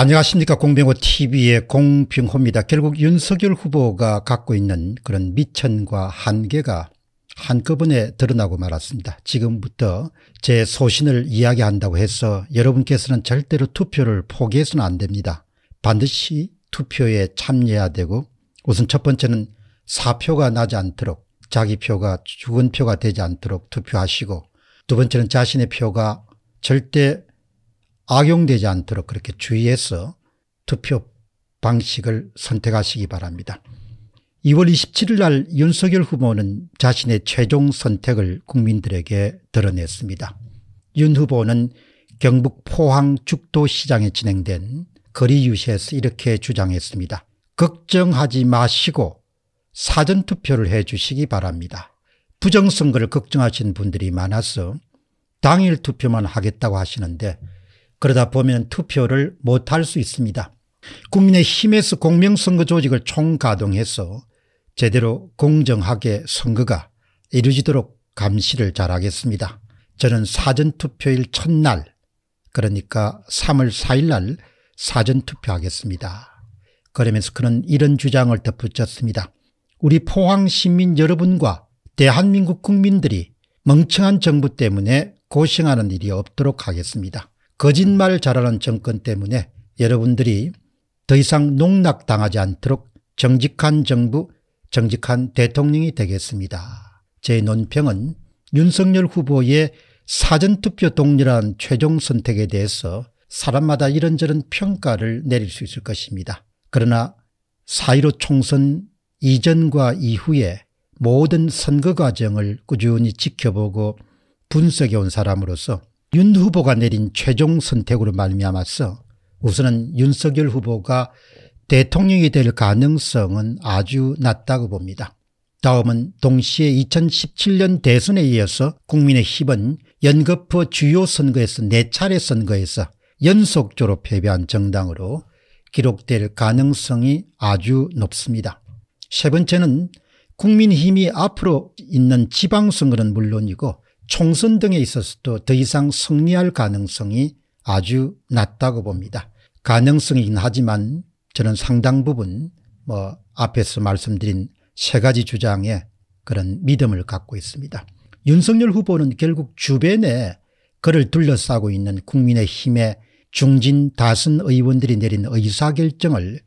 안녕하십니까 공병호TV의 공병호입니다. 결국 윤석열 후보가 갖고 있는 그런 미천과 한계가 한꺼번에 드러나고 말았습니다. 지금부터 제 소신을 이야기한다고 해서 여러분께서는 절대로 투표를 포기해서는 안 됩니다. 반드시 투표에 참여해야 되고 우선 첫 번째는 사표가 나지 않도록 자기 표가 죽은 표가 되지 않도록 투표하시고 두 번째는 자신의 표가 절대 악용되지 않도록 그렇게 주의해서 투표 방식을 선택하시기 바랍니다. 2월 27일 날 윤석열 후보는 자신의 최종 선택을 국민들에게 드러냈습니다. 윤 후보는 경북 포항 죽도시장에 진행된 거리 유세에서 이렇게 주장했습니다. 걱정하지 마시고 사전투표를 해 주시기 바랍니다. 부정선거를 걱정하시는 분들이 많아서 당일 투표만 하겠다고 하시는데 그러다 보면 투표를 못할 수 있습니다. 국민의힘에서 공명선거 조직을 총가동해서 제대로 공정하게 선거가 이루어지도록 감시를 잘하겠습니다. 저는 사전투표일 첫날 그러니까 3월 4일 날 사전투표하겠습니다. 그러면서 그는 이런 주장을 덧붙였습니다. 우리 포항시민 여러분과 대한민국 국민들이 멍청한 정부 때문에 고생하는 일이 없도록 하겠습니다. 거짓말 잘하는 정권 때문에 여러분들이 더 이상 농락당하지 않도록 정직한 정부, 정직한 대통령이 되겠습니다. 제 논평은 윤석열 후보의 사전투표 동일한 최종 선택에 대해서 사람마다 이런저런 평가를 내릴 수 있을 것입니다. 그러나 4.15 총선 이전과 이후에 모든 선거 과정을 꾸준히 지켜보고 분석해 온 사람으로서 윤 후보가 내린 최종 선택으로 말미암아서 우선은 윤석열 후보가 대통령이 될 가능성은 아주 낮다고 봅니다. 다음은 동시에 2017년 대선에 이어서 국민의힘은 연거푸 주요 선거에서 4차례 선거에서 연속적으로 패배한 정당으로 기록될 가능성이 아주 높습니다. 세 번째는 국민힘이 앞으로 있는 지방선거는 물론이고 총선 등에 있어서도 더 이상 승리할 가능성이 아주 낮다고 봅니다. 가능성이긴 하지만 저는 상당 부분 뭐 앞에서 말씀드린 세 가지 주장에 그런 믿음을 갖고 있습니다. 윤석열 후보는 결국 주변에 그를 둘러싸고 있는 국민의힘의 중진 다선 의원들이 내린 의사결정을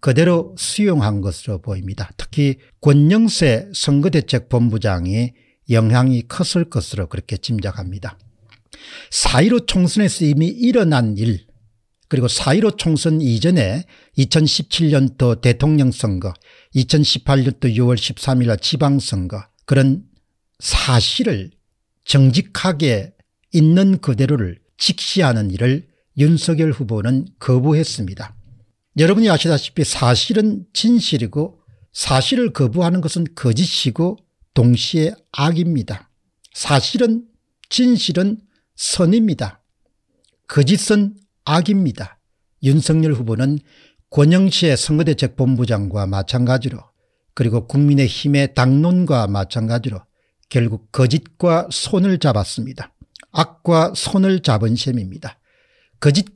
그대로 수용한 것으로 보입니다. 특히 권영세 선거대책본부장이 영향이 컸을 것으로 그렇게 짐작합니다. 4.15 총선에서 이미 일어난 일 그리고 4.15 총선 이전에 2017년도 대통령 선거 2018년도 6월 13일 지방선거 그런 사실을 정직하게 있는 그대로를 직시하는 일을 윤석열 후보는 거부했습니다. 여러분이 아시다시피 사실은 진실이고 사실을 거부하는 것은 거짓이고 동시에 악입니다. 사실은 진실은 선입니다. 거짓은 그 악입니다. 윤석열 후보는 권영시의 선거대 책본부장과 마찬가지로 그리고 국민의힘의 당론과 마찬가지로 결국 거짓과 그 손을 잡았습니다. 악과 손을 잡은 셈입니다.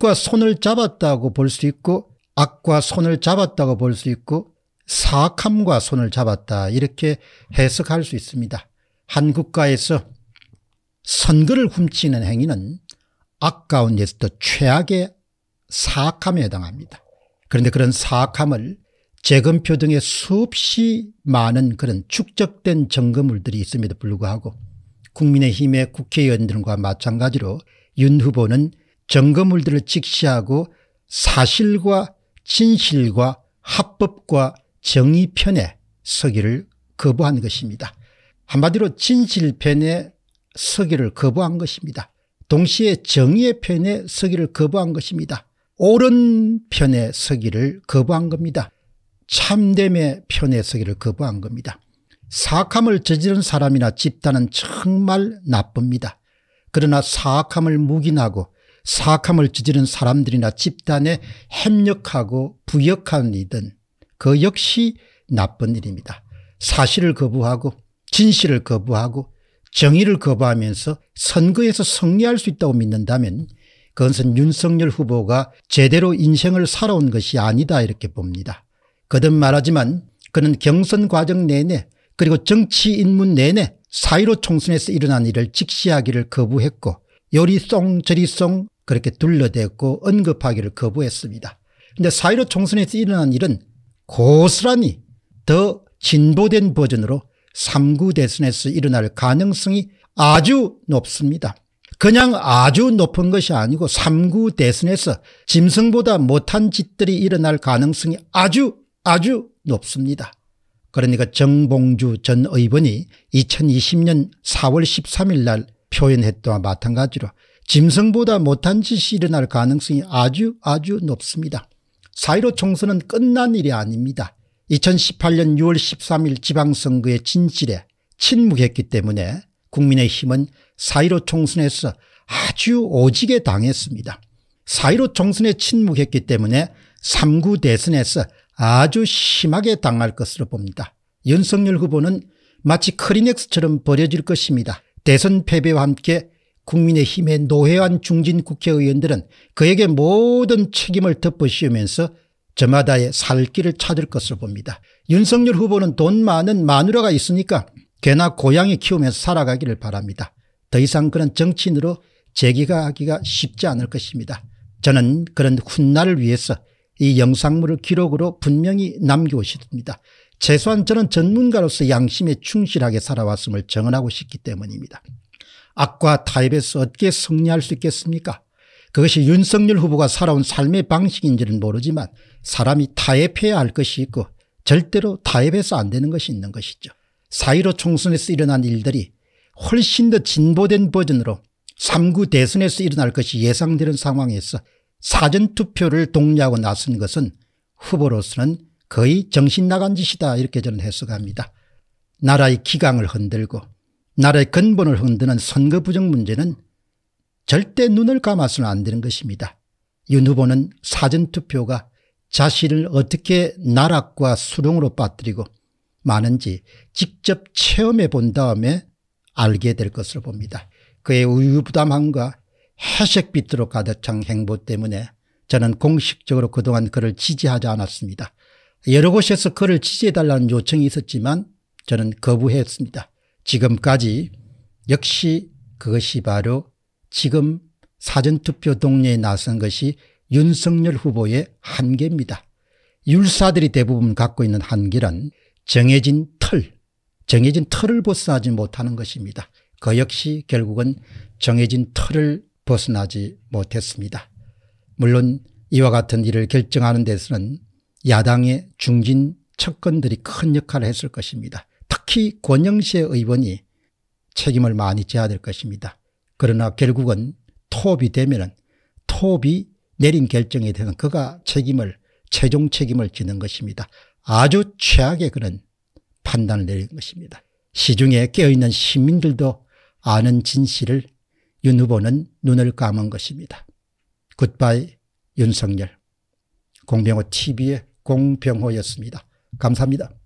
거짓과 그 손을 잡았다고 볼 수 있고 악과 손을 잡았다고 볼 수 있고 사악함과 손을 잡았다 이렇게 해석할 수 있습니다. 한국가에서 선거를 훔치는 행위는 아까운 예서도 최악의 사악함에 해당합니다. 그런데 그런 사악함을 재검표 등의 수없이 많은 그런 축적된 증거물들이 있음에도 불구하고 국민의힘의 국회의원들과 마찬가지로 윤 후보는 증거물들을 직시하고 사실과 진실과 합법과 정의 편에 서기를 거부한 것입니다. 한마디로 진실 편에 서기를 거부한 것입니다. 동시에 정의의 편에 서기를 거부한 것입니다. 옳은 편에 서기를 거부한 겁니다. 참됨의 편에 서기를 거부한 겁니다. 사악함을 저지른 사람이나 집단은 정말 나쁩니다. 그러나 사악함을 묵인하고 사악함을 저지른 사람들이나 집단에 협력하고 부역한 이든 그 역시 나쁜 일입니다. 사실을 거부하고 진실을 거부하고 정의를 거부하면서 선거에서 승리할 수 있다고 믿는다면 그것은 윤석열 후보가 제대로 인생을 살아온 것이 아니다 이렇게 봅니다. 거듭 말하지만 그는 경선 과정 내내 그리고 정치 인문 내내 사이로 총선에서 일어난 일을 직시하기를 거부했고 요리송 저리송 그렇게 둘러댔고 언급하기를 거부했습니다. 근데 사이로 총선에서 일어난 일은 고스란히 더 진보된 버전으로 3구 대선에서 일어날 가능성이 아주 높습니다. 그냥 아주 높은 것이 아니고 3구 대선에서 짐승보다 못한 짓들이 일어날 가능성이 아주 아주 높습니다. 그러니까 정봉주 전 의원이 2020년 4월 13일 날 표현했던 마찬가지로 짐승보다 못한 짓이 일어날 가능성이 아주 아주 높습니다. 4.15 총선은 끝난 일이 아닙니다. 2018년 6월 13일 지방선거의 진실에 침묵했기 때문에 국민의힘은 4.15 총선에서 아주 오지게 당했습니다. 4.15 총선에 침묵했기 때문에 3구 대선에서 아주 심하게 당할 것으로 봅니다. 윤석열 후보는 마치 크리넥스처럼 버려질 것입니다. 대선 패배와 함께 국민의힘의 노회환 중진 국회의원들은 그에게 모든 책임을 덮어씌우면서 저마다의 살 길을 찾을 것을 봅니다. 윤석열 후보는 돈 많은 마누라가 있으니까 개나 고양이 키우면서 살아가기를 바랍니다. 더 이상 그런 정치인으로 재기가하기가 쉽지 않을 것입니다. 저는 그런 훗날을 위해서 이 영상물을 기록으로 분명히 남기고싶습니다 최소한 저는 전문가로서 양심에 충실하게 살아왔음을 증언하고 싶기 때문입니다. 악과 타협에서 어떻게 승리할 수 있겠습니까 그것이 윤석열 후보가 살아온 삶의 방식인지는 모르지만 사람이 타협해야 할 것이 있고 절대로 타협해서 안 되는 것이 있는 것이죠. 사1 5 총선에서 일어난 일들이 훨씬 더 진보된 버전으로 3구 대선에서 일어날 것이 예상되는 상황에서 사전투표를 독려하고 나선 것은 후보로서는 거의 정신 나간 짓이다 이렇게 저는 해석합니다. 나라의 기강을 흔들고 나라의 근본을 흔드는 선거 부정 문제는 절대 눈을 감아서는 안 되는 것입니다. 윤 후보는 사전투표가 자신을 어떻게 나락과 수렁으로 빠뜨리고 많은지 직접 체험해 본 다음에 알게 될 것으로 봅니다. 그의 우유부담함과 회색빛으로 가득 찬 행보 때문에 저는 공식적으로 그동안 그를 지지하지 않았습니다. 여러 곳에서 그를 지지해달라는 요청이 있었지만 저는 거부했습니다. 지금까지 역시 그것이 바로 지금 사전투표 동료에 나선 것이 윤석열 후보의 한계입니다. 율사들이 대부분 갖고 있는 한계란 정해진 틀, 정해진 틀을 벗어나지 못하는 것입니다. 그 역시 결국은 정해진 틀을 벗어나지 못했습니다. 물론 이와 같은 일을 결정하는 데서는 야당의 중진 측근들이 큰 역할을 했을 것입니다. 특히 권영세 의원이 책임을 많이 져야 될 것입니다. 그러나 결국은 토이 되면 토이 내린 결정에 대한 그가 책임을 최종 책임을 지는 것입니다. 아주 최악의 그런 판단을 내린 것입니다. 시중에 깨어있는 시민들도 아는 진실을 윤 후보는 눈을 감은 것입니다. 굿바이 윤석열 공병호 TV의 공병호였습니다. 감사합니다.